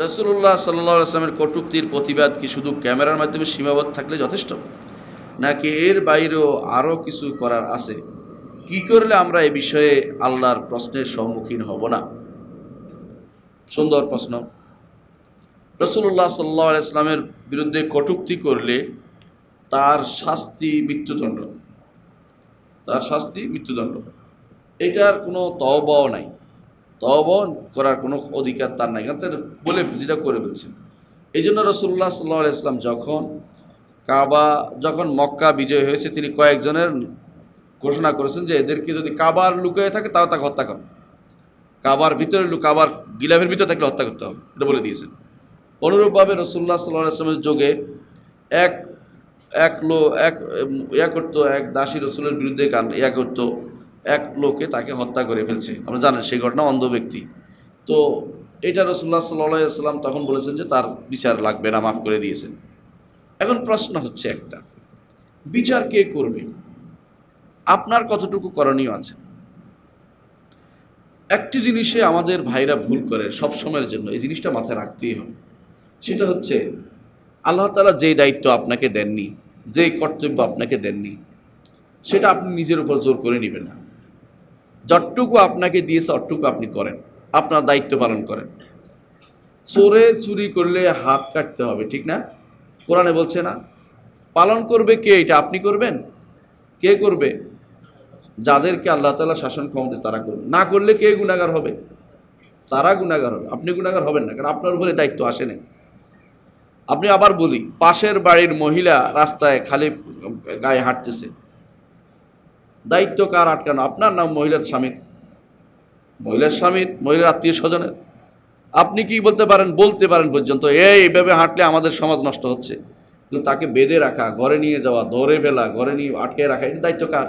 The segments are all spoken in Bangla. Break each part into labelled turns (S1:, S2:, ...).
S1: রসুল্লাহ সাল্লামের আসলামের কটুক্তির প্রতিবাদ কি শুধু ক্যামেরার মাধ্যমে সীমাবদ্ধ থাকলে যথেষ্ট নাকি এর বাইরেও আরও কিছু করার আছে কি করলে আমরা এ বিষয়ে আল্লাহর প্রশ্নের সম্মুখীন হব না সুন্দর প্রশ্ন রসুল্লাহ সাল্লাহ ইসলামের বিরুদ্ধে কটুক্তি করলে তার শাস্তি মৃত্যুদণ্ড তার শাস্তি মৃত্যুদণ্ড এটার কোনো তবাও নাই তব করার কোনো অধিকার তার নাই কারণ বলে যেটা করে ফেলছে এই জন্য রসুল্লাহ সাল্লা ইসলাম যখন কাবা যখন মক্কা বিজয় হয়েছে তিনি কয়েকজনের ঘোষণা করেছেন যে এদেরকে যদি কাবার লুকিয়ে থাকে তাও তাকে হত্যা করবে কাবার ভিতরে কাবার গিলাফের ভিতরে থাকলে হত্যা করতে হবে এটা বলে দিয়েছেন অনুরূপভাবে রসুল্লাহ সাল্লাহ আসলামের যোগে এক এক লো এক ইয়া করতো এক দাসী রসুলের বিরুদ্ধে গান ইয়া করতো এক লোকে তাকে হত্যা করে ফেলছে আপনি জানেন সেই ঘটনা অন্ধ ব্যক্তি তো এটা রসুল্লাহ সাল্লাহ সাল্লাম তখন বলেছেন যে তার বিচার লাগবে না মাফ করে দিয়েছেন এখন প্রশ্ন হচ্ছে একটা বিচার কে করবে আপনার কতটুকু করণীয় আছে একটি জিনিসে আমাদের ভাইরা ভুল করে সবসময়ের জন্য এই জিনিসটা মাথায় রাখতেই হবে সেটা হচ্ছে আল্লাহ তালা যেই দায়িত্ব আপনাকে দেননি যেই কর্তব্য আপনাকে দেননি সেটা আপনি নিজের উপর জোর করে নেবেন না যতটুকু আপনাকে দিয়েছে অতটুকু আপনি করেন আপনার দায়িত্ব পালন করেন চোরে চুরি করলে হাত কাটতে হবে ঠিক না কোরআনে বলছে না পালন করবে কে এটা আপনি করবেন কে করবে যাদেরকে আল্লাহ তালা শাসন ক্ষমতা তারা করবে না করলে কে গুণাগার হবে তারা গুণাগার হবে আপনি গুণাগার হবেন না কারণ আপনার উপরে দায়িত্ব আসে নেই আপনি আবার বলি পাশের বাড়ির মহিলা রাস্তায় খালি গায়ে হাঁটতেছে দায়িত্ব কার আটকানো আপনার নাম মহিলার স্বামীর মহিলার স্বামীর মহিলার আত্মীয় স্বজনের আপনি কি বলতে পারেন বলতে পারেন পর্যন্ত এই এইভাবে হাঁটলে আমাদের সমাজ নষ্ট হচ্ছে কিন্তু তাকে বেঁধে রাখা ঘরে নিয়ে যাওয়া ধরে ফেলা ঘরে নিয়ে আটকে রাখা এটা দায়িত্ব কার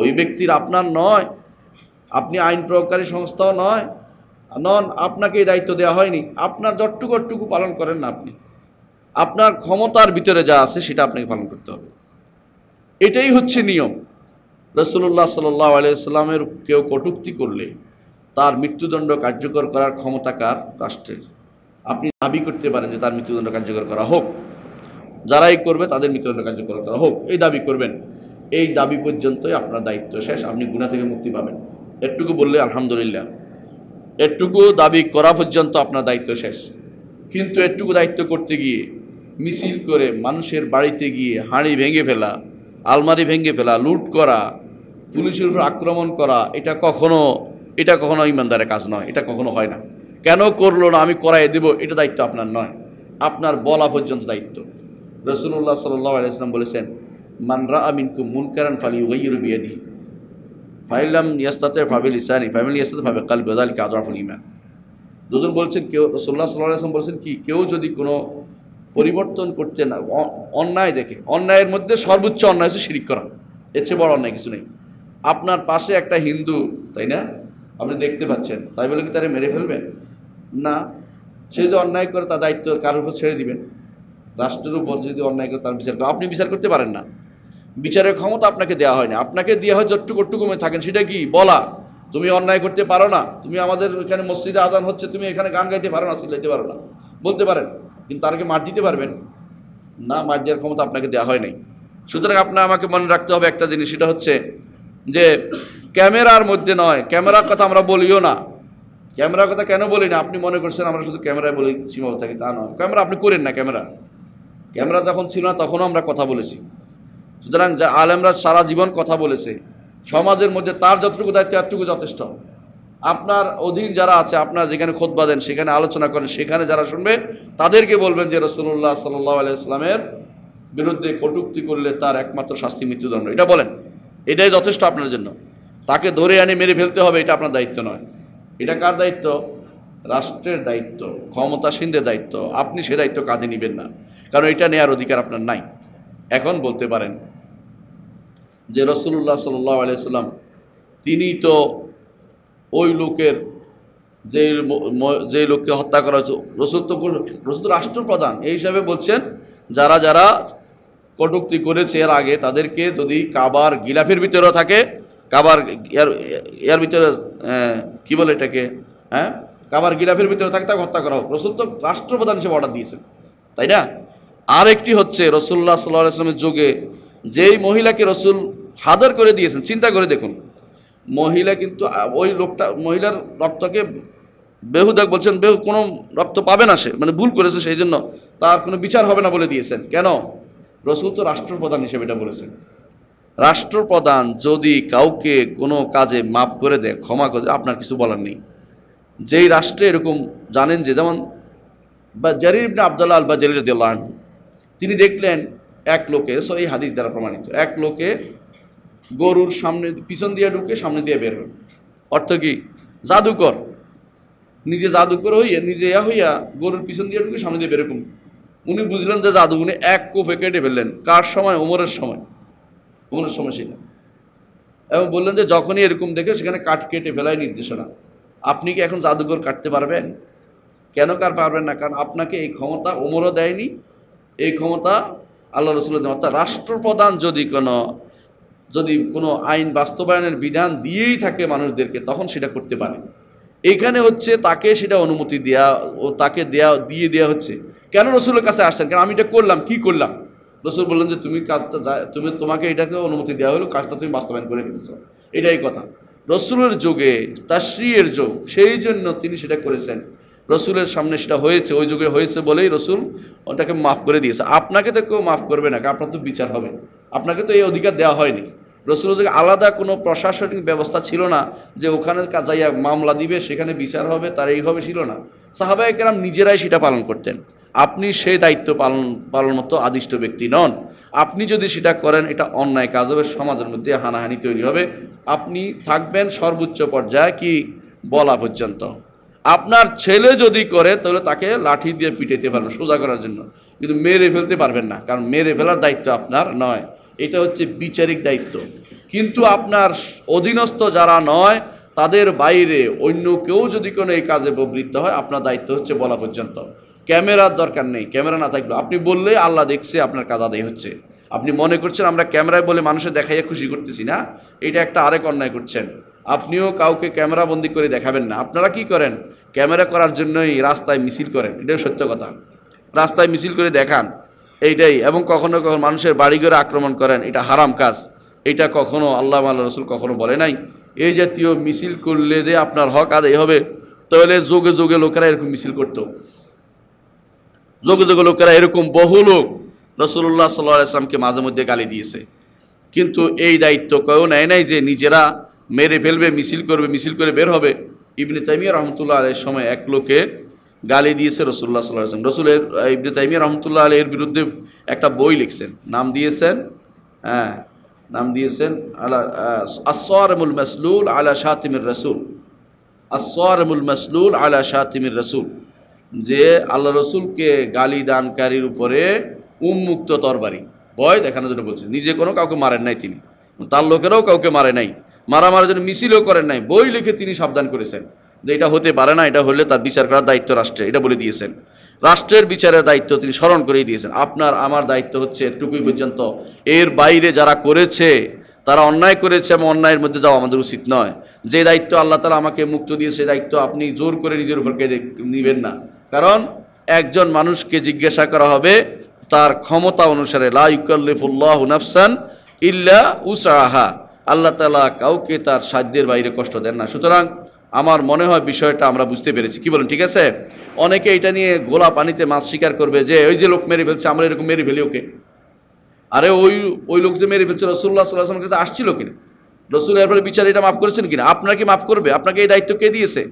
S1: ওই ব্যক্তির আপনার নয় আপনি আইন প্রয়োগকারী সংস্থাও নয় নন আপনাকে এই দায়িত্ব দেওয়া হয়নি আপনার অটটুকু পালন করেন না আপনি আপনার ক্ষমতার ভিতরে যা আছে সেটা আপনাকে পালন করতে হবে এটাই হচ্ছে নিয়ম রসুল্লাহ সাল আলিয়াল্লামের কেউ কটুক্তি করলে তার মৃত্যুদণ্ড কার্যকর করার ক্ষমতা কার রাষ্ট্রের আপনি দাবি করতে পারেন যে তার মৃত্যুদণ্ড কার্যকর করা হোক যারাই করবে তাদের মৃত্যুদণ্ড কার্যকর করা হোক এই দাবি করবেন এই দাবি পর্যন্তই আপনার দায়িত্ব শেষ আপনি গুণা থেকে মুক্তি পাবেন এটুকু বললে আলহামদুলিল্লাহ এটুকু দাবি করা পর্যন্ত আপনার দায়িত্ব শেষ কিন্তু এটুকু দায়িত্ব করতে গিয়ে মিছিল করে মানুষের বাড়িতে গিয়ে হাঁড়ি ভেঙে ফেলা আলমারি ভেঙে ফেলা লুট করা পুলিশের উপর আক্রমণ করা এটা কখনো এটা কখনো ইমানদারের কাজ নয় এটা কখনো হয় না কেন করলো না আমি করাই দেব এটা দায়িত্ব আপনার নয় আপনার বলা পর্যন্ত দায়িত্ব রসুল্লাহ সাল্লাহ বলেছেন মানরা আমিনকু কারণ ফালি ওয়াইয়ুর দি ফাইলাম ইয়াস্তাতে ফাবিল ইসানি ফাইমিল ইয়াস্তাতে ফাবে কাল বেদাল কাদরাফুল ইমান দুজন বলছেন কেউ রসুল্লাহ সাল্লাহ আসলাম বলছেন কি কেউ যদি কোনো পরিবর্তন করতে না অন্যায় দেখে অন্যায়ের মধ্যে সর্বোচ্চ অন্যায় হচ্ছে শিরিক করা এর চেয়ে বড় অন্যায় কিছু নেই আপনার পাশে একটা হিন্দু তাই না আপনি দেখতে পাচ্ছেন তাই বলে কি তারা মেরে ফেলবেন না সে যদি অন্যায় করে তার দায়িত্ব কারোর উপর ছেড়ে দিবেন রাষ্ট্রের উপর যদি অন্যায় করে তার বিচার আপনি বিচার করতে পারেন না বিচারের ক্ষমতা আপনাকে দেওয়া হয় না আপনাকে দেওয়া হয় যতটুকু টুকুমে থাকেন সেটা কি বলা তুমি অন্যায় করতে পারো না তুমি আমাদের এখানে মসজিদে আদান হচ্ছে তুমি এখানে গান গাইতে পারো না সিলাইতে পারো না বলতে পারেন কিন্তু তারকে মার দিতে পারবেন না মার দেওয়ার ক্ষমতা আপনাকে দেওয়া হয় নাই সুতরাং আপনার আমাকে মনে রাখতে হবে একটা জিনিস সেটা হচ্ছে যে ক্যামেরার মধ্যে নয় ক্যামেরার কথা আমরা বলিও না ক্যামেরার কথা কেন বলি না আপনি মনে করছেন আমরা শুধু ক্যামেরায় বলি সীমাবদ্ধ থাকি তা নয় ক্যামেরা আপনি করেন না ক্যামেরা ক্যামেরা যখন ছিল না তখনও আমরা কথা বলেছি সুতরাং যা আলেমরা সারা জীবন কথা বলেছে সমাজের মধ্যে তার যতটুকু দায়িত্ব এতটুকু যথেষ্ট আপনার অধীন যারা আছে আপনার যেখানে খোদ বাঁধেন সেখানে আলোচনা করেন সেখানে যারা শুনবে তাদেরকে বলবেন যে রসুল্লাহ সাল্লাহ আলাইসলামের বিরুদ্ধে কটুক্তি করলে তার একমাত্র শাস্তি মৃত্যুদণ্ড এটা বলেন এটাই যথেষ্ট আপনার জন্য তাকে ধরে আনি মেরে ফেলতে হবে এটা আপনার দায়িত্ব নয় এটা কার দায়িত্ব রাষ্ট্রের দায়িত্ব ক্ষমতাসীনদের দায়িত্ব আপনি সে দায়িত্ব কাজে নেবেন না কারণ এটা নেয়ার অধিকার আপনার নাই এখন বলতে পারেন যে রসুল্লাহ সাল্লাহ আলিয়াল্লাম তিনি তো ওই লোকের যে যে লোককে হত্যা করা হয়েছে রসুল তো রসুল রাষ্ট্রপ্রধান এই হিসাবে বলছেন যারা যারা কটুক্তি করেছে এর আগে তাদেরকে যদি কাবার গিলাফের ভিতরেও থাকে কাবার এর ভিতরে কী বলে এটাকে হ্যাঁ কাবার গিলাফের ভিতরে থাকে তাকে হত্যা করা হোক রসুল তো রাষ্ট্রপ্রধান হিসেবে অর্ডার দিয়েছেন তাই না আর একটি হচ্ছে রসুল্লাহ সাল্লাহ আসলামের যুগে যেই মহিলাকে রসুল হাদার করে দিয়েছেন চিন্তা করে দেখুন মহিলা কিন্তু ওই লোকটা মহিলার রক্তকে বেহু দেখ বলছেন বেহু কোনো রক্ত পাবে না সে মানে ভুল করেছে সেই জন্য তার কোনো বিচার হবে না বলে দিয়েছেন কেন রসুল তো রাষ্ট্রপ্রধান হিসেবে এটা বলেছেন রাষ্ট্রপ্রধান যদি কাউকে কোনো কাজে মাপ করে দেয় ক্ষমা করে আপনার কিছু বলার নেই যেই রাষ্ট্রে এরকম জানেন যে যেমন বা জারির ইবনে আবদুল্লাহ আল বা জারির দিল্লাহ তিনি দেখলেন এক লোকে সো এই হাদিস দ্বারা প্রমাণিত এক লোকে গরুর সামনে পিছন দিয়ে ঢুকে সামনে দিয়ে বের হল অর্থ কি জাদুকর নিজে জাদুকর হইয়া নিজে ইয়া হইয়া গরুর পিছন দিয়ে ঢুকে সামনে দিয়ে বেরকম উনি বুঝলেন যে জাদু উনি এক কোফে কেটে ফেললেন কার সময় ওমরের সময় ওমরের সময় সেটা এবং বললেন যে যখনই এরকম দেখে সেখানে কাঠ কেটে ফেলায় নির্দেশনা আপনি কি এখন জাদুঘর কাটতে পারবেন কেন কার পারবেন না কারণ আপনাকে এই ক্ষমতা ওমরও দেয়নি এই ক্ষমতা আল্লাহ রসুল অর্থাৎ রাষ্ট্রপ্রধান যদি কোনো যদি কোনো আইন বাস্তবায়নের বিধান দিয়েই থাকে মানুষদেরকে তখন সেটা করতে পারে এখানে হচ্ছে তাকে সেটা অনুমতি দেয়া ও তাকে দেয়া দিয়ে দেওয়া হচ্ছে কেন রসুলের কাছে আসছেন কেন আমি এটা করলাম কি করলাম রসুল বললেন যে তুমি কাজটা যা তুমি তোমাকে এটাকে অনুমতি দেওয়া হলো কাজটা তুমি বাস্তবায়ন করে ফেলেছ এটাই কথা রসুলের যোগে তাশ্রীয়ের যোগ সেই জন্য তিনি সেটা করেছেন রসুলের সামনে সেটা হয়েছে ওই যুগে হয়েছে বলেই রসুল ওটাকে মাফ করে দিয়েছে আপনাকে তো কেউ মাফ করবে না আপনার তো বিচার হবে আপনাকে তো এই অধিকার দেওয়া হয়নি রসুলের আলাদা কোনো প্রশাসনিক ব্যবস্থা ছিল না যে ওখানে কাজাইয়া মামলা দিবে সেখানে বিচার হবে তার এই হবে ছিল না সাহাবাহ কেরাম নিজেরাই সেটা পালন করতেন আপনি সে দায়িত্ব পালন পালন মতো আদিষ্ট ব্যক্তি নন আপনি যদি সেটা করেন এটা অন্যায় কাজ হবে সমাজের মধ্যে হানাহানি তৈরি হবে আপনি থাকবেন সর্বোচ্চ পর্যায়ে কি বলা পর্যন্ত আপনার ছেলে যদি করে তাহলে তাকে লাঠি দিয়ে পিটাইতে পারবেন সোজা করার জন্য কিন্তু মেরে ফেলতে পারবেন না কারণ মেরে ফেলার দায়িত্ব আপনার নয় এটা হচ্ছে বিচারিক দায়িত্ব কিন্তু আপনার অধীনস্থ যারা নয় তাদের বাইরে অন্য কেউ যদি কোনো এই কাজে প্রবৃত্ত হয় আপনার দায়িত্ব হচ্ছে বলা পর্যন্ত ক্যামেরার দরকার নেই ক্যামেরা না থাকবে আপনি বললে আল্লাহ দেখছে আপনার কাজ আদায় হচ্ছে আপনি মনে করছেন আমরা ক্যামেরায় বলে মানুষের দেখাইয়া খুশি করতেছি না এটা একটা আরেক অন্যায় করছেন আপনিও কাউকে ক্যামেরা বন্দি করে দেখাবেন না আপনারা কি করেন ক্যামেরা করার জন্যই রাস্তায় মিছিল করেন এটাও সত্য কথা রাস্তায় মিছিল করে দেখান এইটাই এবং কখনো কখনো মানুষের বাড়িঘরে আক্রমণ করেন এটা হারাম কাজ এটা কখনো আল্লাহ আল্লাহ রসুল কখনো বলে নাই এই জাতীয় মিছিল করলে যে আপনার হক আদায় হবে তাহলে যোগে যোগে লোকেরা এরকম মিছিল করত যোগে যোগে লোকেরা এরকম বহু লোক রসুল্লাহ সাল্লাহ আসলামকে মাঝে মধ্যে গালি দিয়েছে কিন্তু এই দায়িত্ব কেউ নেয় নাই যে নিজেরা মেরে ফেলবে মিছিল করবে মিছিল করে বের হবে ইবনে তাইমিয়া রহমতুল্লাহ আলের সময় এক লোকে গালি দিয়েছে রসুল্লাহ সাল্লাহ আসলাম রসুলের ইবনে তাইমিয়া রহমতুল্লাহ আলী এর বিরুদ্ধে একটা বই লিখছেন নাম দিয়েছেন হ্যাঁ নাম দিয়েছেন আলা আসরমুল মাসলুল আলা তিমির রসুল আসরমুল মাসলুল আলা তিমির রসুল যে আল্লাহ রসুলকে গালি দানকারীর উপরে উন্মুক্ত তরবারি ভয় দেখানোর জন্য বলছে নিজে কোনো কাউকে মারেন নাই তিনি তার লোকেরাও কাউকে মারে নাই মারামারের জন্য মিছিলও করেন নাই বই লিখে তিনি সাবধান করেছেন যে এটা হতে পারে না এটা হলে তার বিচার করার দায়িত্ব রাষ্ট্রের এটা বলে দিয়েছেন রাষ্ট্রের বিচারের দায়িত্ব তিনি স্মরণ করেই দিয়েছেন আপনার আমার দায়িত্ব হচ্ছে এটুকুই পর্যন্ত এর বাইরে যারা করেছে তারা অন্যায় করেছে এবং অন্যায়ের মধ্যে যাওয়া আমাদের উচিত নয় যে দায়িত্ব আল্লাহ তালা আমাকে মুক্ত দিয়ে সেই দায়িত্ব আপনি জোর করে নিজের উপর কেঁদে নেবেন না কারণ একজন মানুষকে জিজ্ঞাসা করা হবে তার ক্ষমতা অনুসারে লাইকাল্লিফুল্লাহ নাফসান ইল্লা উসাহা আল্লাহ তালা কাউকে তার সাধ্যের বাইরে কষ্ট দেন না সুতরাং আমার মনে হয় বিষয়টা আমরা বুঝতে পেরেছি কি বলেন ঠিক আছে অনেকে এটা নিয়ে গোলা পানিতে মাছ স্বীকার করবে যে ওই যে লোক মেরে ফেলছে আমরা এরকম মেরে ফেলি ওকে আরে ওই ওই লোক যে মেরে ফেলছে রসুল্লাহ সাল্লাহ কাছে আসছিল কিনা রসুল এরপরে বিচার এটা মাফ করেছেন কিনা আপনাকে মাফ করবে আপনাকে এই দায়িত্ব কে দিয়েছে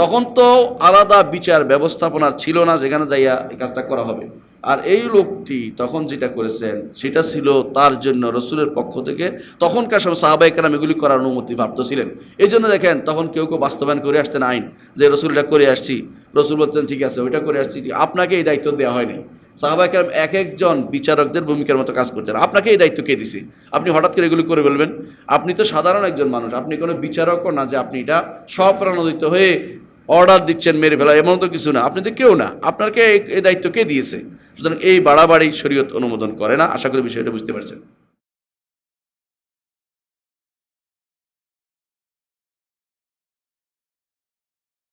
S1: তখন তো আলাদা বিচার ব্যবস্থাপনা ছিল না যেখানে যাইয়া এই কাজটা করা হবে আর এই লোকটি তখন যেটা করেছেন সেটা ছিল তার জন্য রসুলের পক্ষ থেকে তখনকার সময় সাহাবা একরাম এগুলি করার অনুমতি ভাবতেছিলেন এই জন্য দেখেন তখন কেউ কেউ বাস্তবায়ন করে আসতেন আইন যে রসুলটা করে আসছি রসুল বলতেন ঠিক আছে ওইটা করে আসছি আপনাকে এই দায়িত্ব দেওয়া হয়নি সাহাবা একরাম এক একজন বিচারকদের ভূমিকার মতো কাজ করছেন আপনাকে এই দায়িত্ব কে দিছি আপনি হঠাৎ করে এগুলি করে বলবেন আপনি তো সাধারণ একজন মানুষ আপনি কোনো বিচারকও না যে আপনি এটা স্বপ্রাণোদিত হয়ে অর্ডার দিচ্ছেন মেরে ফেলা এমন তো কিছু না আপনি তো কেউ না আপনাকে এই দায়িত্ব কে দিয়েছে সুতরাং এই বাড়াবাড়ি শরীয়ত অনুমোদন করে না আশা করি বিষয়টা বুঝতে পারছেন